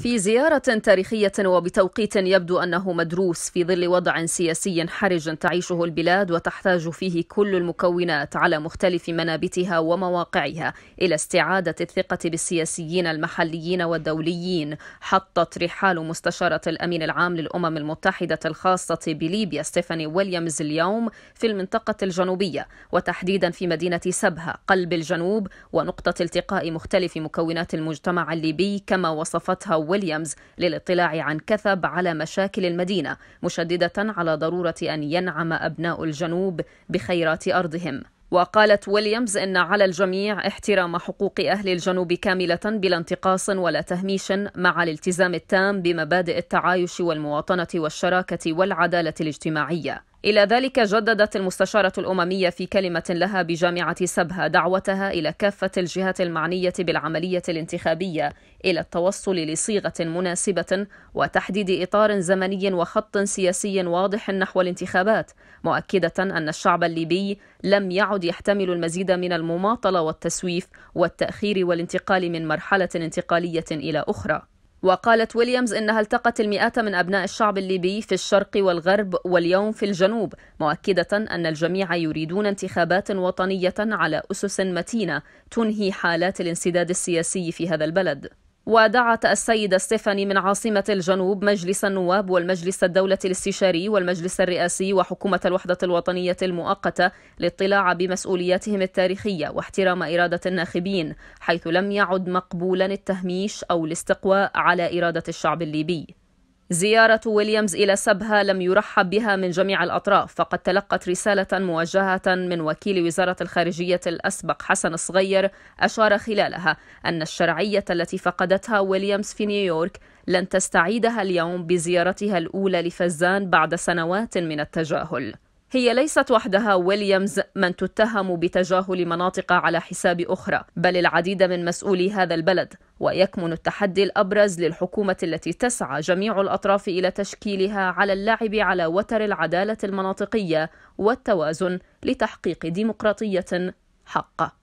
في زيارة تاريخية وبتوقيت يبدو أنه مدروس في ظل وضع سياسي حرج تعيشه البلاد وتحتاج فيه كل المكونات على مختلف منابتها ومواقعها إلى استعادة الثقة بالسياسيين المحليين والدوليين حطت رحال مستشارة الأمين العام للأمم المتحدة الخاصة بليبيا ستيفاني ويليامز اليوم في المنطقة الجنوبية وتحديدا في مدينة سبها قلب الجنوب ونقطة التقاء مختلف مكونات المجتمع الليبي كما وصفتها ويليامز للاطلاع عن كثب على مشاكل المدينة مشددة على ضرورة أن ينعم أبناء الجنوب بخيرات أرضهم وقالت ويليامز ان على الجميع احترام حقوق اهل الجنوب كامله بلا انتقاص ولا تهميش مع الالتزام التام بمبادئ التعايش والمواطنه والشراكه والعداله الاجتماعيه إلى ذلك جددت المستشارة الأممية في كلمة لها بجامعة سبها دعوتها إلى كافة الجهات المعنية بالعملية الانتخابية إلى التوصل لصيغة مناسبة وتحديد إطار زمني وخط سياسي واضح نحو الانتخابات، مؤكدة أن الشعب الليبي لم يعد يحتمل المزيد من المماطلة والتسويف والتأخير والانتقال من مرحلة انتقالية إلى أخرى. وقالت ويليامز إنها التقت المئات من أبناء الشعب الليبي في الشرق والغرب واليوم في الجنوب مؤكدة أن الجميع يريدون انتخابات وطنية على أسس متينة تنهي حالات الانسداد السياسي في هذا البلد ودعت السيدة ستيفاني من عاصمة الجنوب مجلس النواب والمجلس الدولة الاستشاري والمجلس الرئاسي وحكومة الوحدة الوطنية المؤقتة للاطلاع بمسؤولياتهم التاريخية واحترام إرادة الناخبين حيث لم يعد مقبولا التهميش أو الاستقواء على إرادة الشعب الليبي زيارة ويليامز إلى سبها لم يرحب بها من جميع الأطراف فقد تلقت رسالة موجهة من وكيل وزارة الخارجية الأسبق حسن الصغير أشار خلالها أن الشرعية التي فقدتها ويليامز في نيويورك لن تستعيدها اليوم بزيارتها الأولى لفزان بعد سنوات من التجاهل هي ليست وحدها ويليامز من تتهم بتجاهل مناطق على حساب أخرى بل العديد من مسؤولي هذا البلد ويكمن التحدي الأبرز للحكومة التي تسعى جميع الأطراف إلى تشكيلها على اللعب على وتر العدالة المناطقية والتوازن لتحقيق ديمقراطية حقه